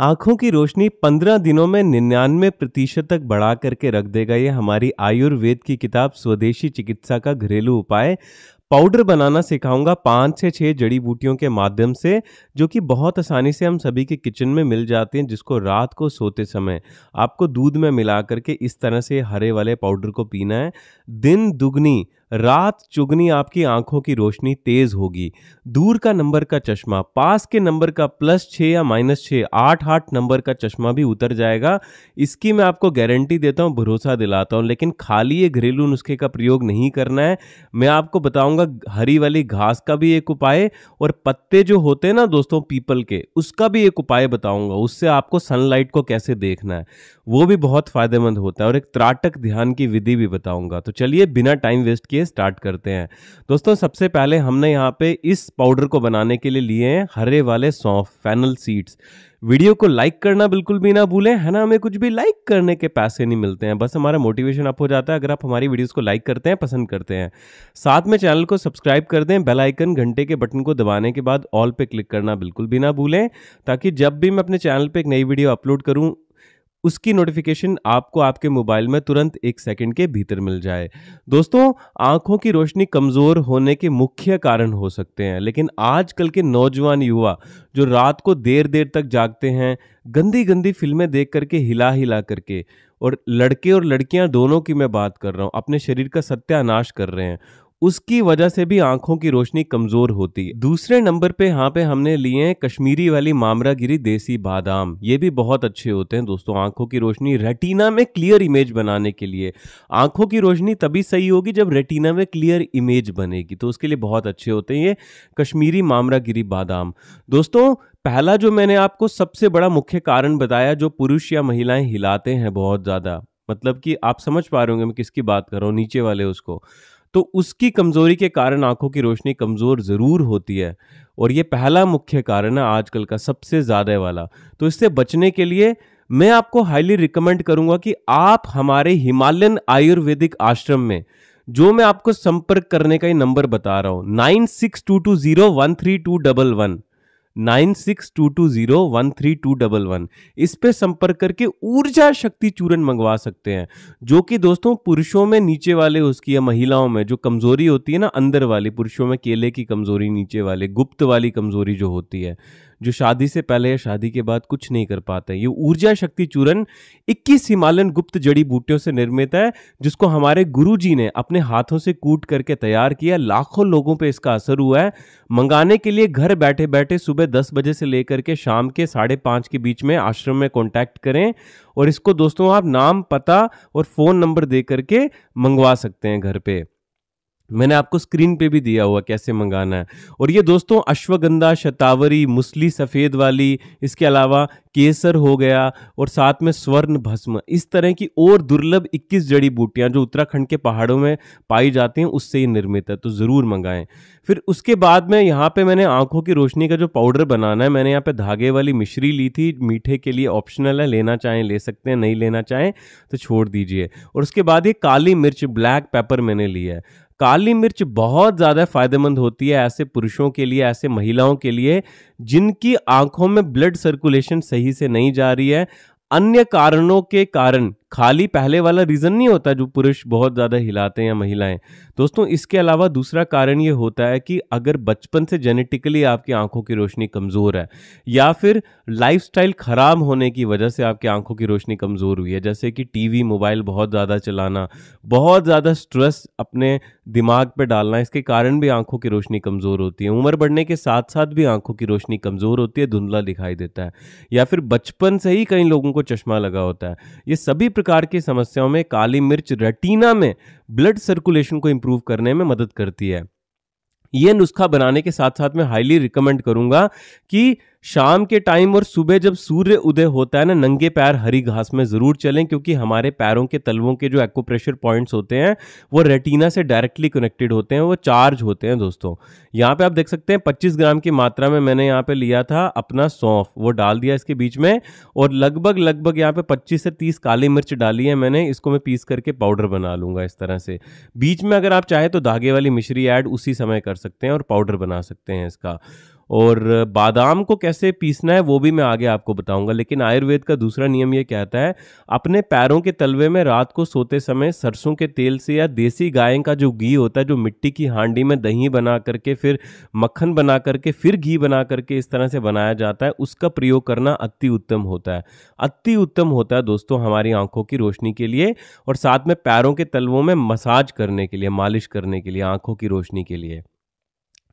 आंखों की रोशनी पंद्रह दिनों में निन्यानवे प्रतिशत तक बढ़ा करके रख देगा ये हमारी आयुर्वेद की किताब स्वदेशी चिकित्सा का घरेलू उपाय पाउडर बनाना सिखाऊंगा पाँच से छः जड़ी बूटियों के माध्यम से जो कि बहुत आसानी से हम सभी के किचन में मिल जाते हैं जिसको रात को सोते समय आपको दूध में मिला करके इस तरह से हरे वाले पाउडर को पीना है दिन दुगनी रात चुगनी आपकी आंखों की रोशनी तेज होगी दूर का नंबर का चश्मा पास के नंबर का प्लस छः या माइनस छः आठ आठ नंबर का चश्मा भी उतर जाएगा इसकी मैं आपको गारंटी देता हूँ भरोसा दिलाता हूँ लेकिन खाली ये घरेलू नुस्खे का प्रयोग नहीं करना है मैं आपको बताऊँगा हरी वाली घास का भी एक उपाय और पत्ते जो होते हैं ना दोस्तों पीपल के उसका भी एक उपाय बताऊँगा उससे आपको सनलाइट को कैसे देखना है वो भी बहुत फ़ायदेमंद होता है और एक त्राटक ध्यान की विधि भी बताऊँगा तो चलिए बिना टाइम वेस्ट किए लिए स्टार्ट करते हैं दोस्तों सबसे पहले हमने यहाँ पे इस पाउडर को बनाने के लिए लिए हैं हरे वाले सौंफ फैनल सीड्स वीडियो को लाइक करना बिल्कुल भी ना भूलें है ना हमें कुछ भी लाइक करने के पैसे नहीं मिलते हैं बस हमारा मोटिवेशन अप हो जाता है अगर आप हमारी वीडियोस को लाइक करते हैं पसंद करते हैं साथ में चैनल को सब्सक्राइब कर दें बेल आइकन घंटे के बटन को दबाने के बाद ऑल पे क्लिक करना बिल्कुल भी ना भूलें ताकि जब भी मैं अपने चैनल पर एक नई वीडियो अपलोड करूँ उसकी नोटिफिकेशन आपको आपके मोबाइल में तुरंत एक सेकंड के भीतर मिल जाए दोस्तों आंखों की रोशनी कमज़ोर होने के मुख्य कारण हो सकते हैं लेकिन आजकल के नौजवान युवा जो रात को देर देर तक जागते हैं गंदी गंदी फिल्में देख करके हिला हिला करके और लड़के और लड़कियां दोनों की मैं बात कर रहा हूँ अपने शरीर का सत्यानाश कर रहे हैं उसकी वजह से भी आंखों की रोशनी कमजोर होती है दूसरे नंबर पे यहाँ पे हमने लिए हैं कश्मीरी वाली मामरागिरी देसी बादाम ये भी बहुत अच्छे होते हैं दोस्तों आंखों की रोशनी रेटिना में क्लियर इमेज बनाने के लिए आंखों की रोशनी तभी सही होगी जब रेटिना में क्लियर इमेज बनेगी तो उसके लिए बहुत अच्छे होते हैं ये कश्मीरी मामरागिरी बादाम दोस्तों पहला जो मैंने आपको सबसे बड़ा मुख्य कारण बताया जो पुरुष या महिलाएं हिलाते हैं बहुत ज़्यादा मतलब कि आप समझ पा रहे होंगे मैं किसकी बात कर रहा हूँ नीचे वाले उसको तो उसकी कमज़ोरी के कारण आंखों की रोशनी कमज़ोर ज़रूर होती है और ये पहला मुख्य कारण है आजकल का सबसे ज़्यादा वाला तो इससे बचने के लिए मैं आपको हाईली रिकमेंड करूंगा कि आप हमारे हिमालयन आयुर्वेदिक आश्रम में जो मैं आपको संपर्क करने का ही नंबर बता रहा हूं nine six two two zero one three two double one nine six two two zero one three two double one इस पर संपर्क करके ऊर्जा शक्ति चूर्ण मंगवा सकते हैं जो कि दोस्तों पुरुषों में नीचे वाले उसकी या महिलाओं में जो कमज़ोरी होती है ना अंदर वाली पुरुषों में केले की कमज़ोरी नीचे वाले गुप्त वाली कमज़ोरी जो होती है जो शादी से पहले या शादी के बाद कुछ नहीं कर पाते ये ऊर्जा शक्ति चूरन 21 हिमालयन गुप्त जड़ी बूटियों से निर्मित है जिसको हमारे जी ने अपने हाथों से कूट करके तैयार किया लाखों लोगों पर इसका असर हुआ है मंगाने के लिए घर बैठे बैठे सुबह दस बजे से लेकर के शाम के साढ़े पाँच के बीच में आश्रम में कॉन्टैक्ट करें और इसको दोस्तों आप नाम पता और फ़ोन नंबर दे करके मंगवा सकते हैं घर पर मैंने आपको स्क्रीन पे भी दिया हुआ कैसे मंगाना है और ये दोस्तों अश्वगंधा शतावरी मुसली सफ़ेद वाली इसके अलावा केसर हो गया और साथ में स्वर्ण भस्म इस तरह की और दुर्लभ 21 जड़ी बूटियाँ जो उत्तराखंड के पहाड़ों में पाई जाती हैं उससे ही निर्मित है तो ज़रूर मंगाएं फिर उसके बाद में यहाँ पे मैंने आंखों की रोशनी का जो पाउडर बनाना है मैंने यहाँ पे धागे वाली मिश्री ली थी मीठे के लिए ऑप्शनल है लेना चाहें ले सकते हैं नहीं लेना चाहें तो छोड़ दीजिए और उसके बाद ये काली मिर्च ब्लैक पेपर मैंने लिया है काली मिर्च बहुत ज़्यादा फायदेमंद होती है ऐसे पुरुषों के लिए ऐसे महिलाओं के लिए जिनकी आंखों में ब्लड सर्कुलेशन सही से नहीं जा रही है अन्य कारणों के कारण खाली पहले वाला रीज़न नहीं होता जो पुरुष बहुत ज़्यादा हिलाते हैं या महिलाएं दोस्तों इसके अलावा दूसरा कारण ये होता है कि अगर बचपन से जेनेटिकली आपकी आंखों की रोशनी कमज़ोर है या फिर लाइफस्टाइल ख़राब होने की वजह से आपकी आंखों की रोशनी कमज़ोर हुई है जैसे कि टीवी मोबाइल बहुत ज़्यादा चलाना बहुत ज़्यादा स्ट्रेस अपने दिमाग पर डालना इसके कारण भी आंखों की रोशनी कमज़ोर होती है उम्र बढ़ने के साथ साथ भी आंखों की रोशनी कमज़ोर होती है धुंधला दिखाई देता है या फिर बचपन से ही कई लोगों को चश्मा लगा होता है ये सभी प्रकार की समस्याओं में काली मिर्च रेटिना में ब्लड सर्कुलेशन को इम्प्रूव करने में मदद करती है ये नुस्खा बनाने के साथ साथ मैं हाईली रिकमेंड करूंगा कि शाम के टाइम और सुबह जब सूर्य उदय होता है ना नंगे पैर हरी घास में ज़रूर चलें क्योंकि हमारे पैरों के तलवों के जो एक्ोप्रेशर पॉइंट्स होते हैं वो रेटिना से डायरेक्टली कनेक्टेड होते हैं वो चार्ज होते हैं दोस्तों यहाँ पे आप देख सकते हैं 25 ग्राम की मात्रा में मैंने यहाँ पे लिया था अपना सौंफ वो डाल दिया इसके बीच में और लगभग लगभग यहाँ पे पच्चीस से तीस काली मिर्च डाली है मैंने इसको मैं पीस करके पाउडर बना लूंगा इस तरह से बीच में अगर आप चाहें तो धागे वाली मिश्री ऐड उसी समय कर सकते हैं और पाउडर बना सकते हैं इसका और बादाम को कैसे पीसना है वो भी मैं आगे आपको बताऊंगा लेकिन आयुर्वेद का दूसरा नियम ये कहता है अपने पैरों के तलवे में रात को सोते समय सरसों के तेल से या देसी गाय का जो घी होता है जो मिट्टी की हांडी में दही बना करके फिर मक्खन बना करके फिर घी बना करके इस तरह से बनाया जाता है उसका प्रयोग करना अति उत्तम होता है अति उत्तम होता है दोस्तों हमारी आंखों की रोशनी के लिए और साथ में पैरों के तलवों में मसाज करने के लिए मालिश करने के लिए आंखों की रोशनी के लिए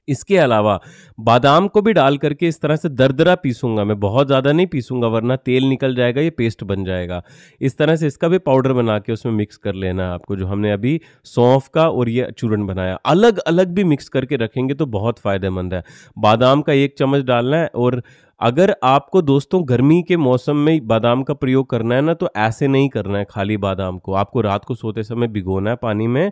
इसके अलावा बादाम को भी डाल करके इस तरह से दरदरा पीसूंगा मैं बहुत ज़्यादा नहीं पीसूंगा वरना तेल निकल जाएगा ये पेस्ट बन जाएगा इस तरह से इसका भी पाउडर बना के उसमें मिक्स कर लेना है आपको जो हमने अभी सौंफ का और ये चूरन बनाया अलग अलग भी मिक्स करके रखेंगे तो बहुत फ़ायदेमंद है बादाम का एक चम्मच डालना है और अगर आपको दोस्तों गर्मी के मौसम में बादाम का प्रयोग करना है ना तो ऐसे नहीं करना है खाली बादाम को आपको रात को सोते समय भिगोना है पानी में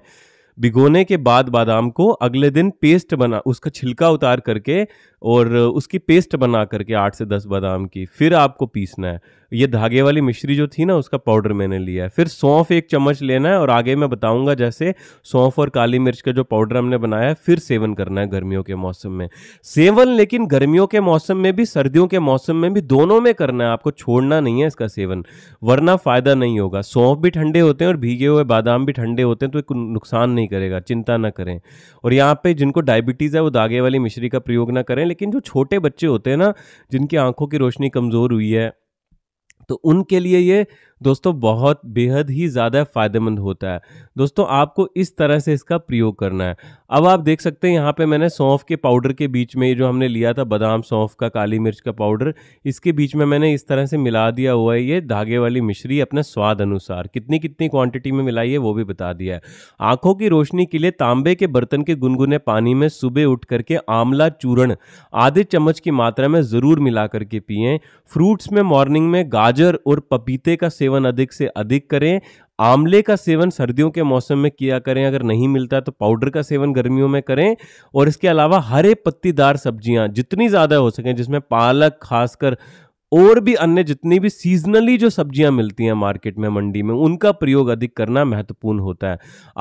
भिगोने के बाद बादाम को अगले दिन पेस्ट बना उसका छिलका उतार करके और उसकी पेस्ट बना करके आठ से दस बादाम की फिर आपको पीसना है ये धागे वाली मिश्री जो थी ना उसका पाउडर मैंने लिया है फिर सौंफ एक चम्मच लेना है और आगे मैं बताऊंगा जैसे सौंफ और काली मिर्च का जो पाउडर हमने बनाया है फिर सेवन करना है गर्मियों के मौसम में सेवन लेकिन गर्मियों के मौसम में भी सर्दियों के मौसम में भी दोनों में करना है आपको छोड़ना नहीं है इसका सेवन वरना फ़ायदा नहीं होगा सौंफ भी ठंडे होते हैं और भीगे हुए बादाम भी ठंडे होते हैं तो एक नुकसान नहीं करेगा चिंता ना करें और यहाँ पर जिनको डायबिटीज़ है वो धागे वाली मिश्री का प्रयोग ना करें लेकिन जो छोटे बच्चे होते हैं ना जिनकी आंखों की रोशनी कमज़ोर हुई है तो उनके लिए ये दोस्तों बहुत बेहद ही ज़्यादा फ़ायदेमंद होता है दोस्तों आपको इस तरह से इसका प्रयोग करना है अब आप देख सकते हैं यहाँ पे मैंने सौंफ के पाउडर के बीच में जो हमने लिया था बादाम सौंफ का काली मिर्च का पाउडर इसके बीच में मैंने इस तरह से मिला दिया हुआ है ये धागे वाली मिश्री अपने स्वाद अनुसार कितनी कितनी क्वांटिटी में मिलाई है वो भी बता दिया है आंखों की रोशनी के लिए तांबे के बर्तन के गुनगुने पानी में सुबह उठ करके आंवला चूर्ण आधे चम्मच की मात्रा में ज़रूर मिला करके पिए फ्रूट्स में मॉर्निंग में गाजर और पपीते का सेवन सेवन अधिक से अधिक करें आंवले का सेवन सर्दियों के मौसम में किया करें अगर नहीं मिलता तो पाउडर का सेवन गर्मियों में करें और इसके अलावा हरे पत्तीदार सब्जियां जितनी ज़्यादा हो सकें जिसमें पालक खासकर और भी अन्य जितनी भी सीजनली जो सब्जियां मिलती हैं मार्केट में मंडी में उनका प्रयोग अधिक करना महत्वपूर्ण होता है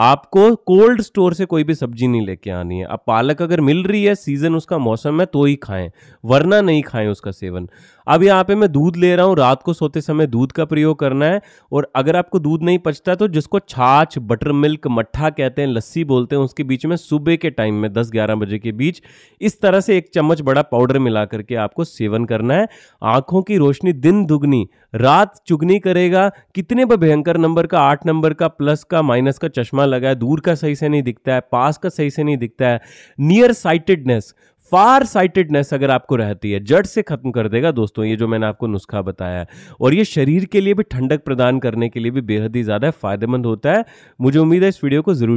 आपको कोल्ड स्टोर से कोई भी सब्जी नहीं लेके आनी है अब पालक अगर मिल रही है सीजन उसका मौसम है तो ही खाएं वरना नहीं खाएं उसका सेवन अब यहाँ पे मैं दूध ले रहा हूँ रात को सोते समय दूध का प्रयोग करना है और अगर आपको दूध नहीं पचता तो जिसको छाछ बटर मिल्क मट्ठा कहते हैं लस्सी बोलते हैं उसके बीच में सुबह के टाइम में दस ग्यारह बजे के बीच इस तरह से एक चम्मच बड़ा पाउडर मिला करके आपको सेवन करना है आंखों आंखों की रोशनी दिन दुगनी रात चुगनी करेगा कितने भयंकर नंबर का आठ नंबर का प्लस का माइनस का चश्मा लगा है दूर का सही से नहीं दिखता है पास का सही से नहीं दिखता है नियर साइटेडनेस फार साइटेडनेस अगर आपको रहती है जड़ से खत्म कर देगा दोस्तों ये जो मैंने आपको नुस्खा बताया है और ये शरीर के लिए भी ठंडक प्रदान करने के लिए भी बेहद ही ज़्यादा फायदेमंद होता है मुझे उम्मीद है इस वीडियो को जरूर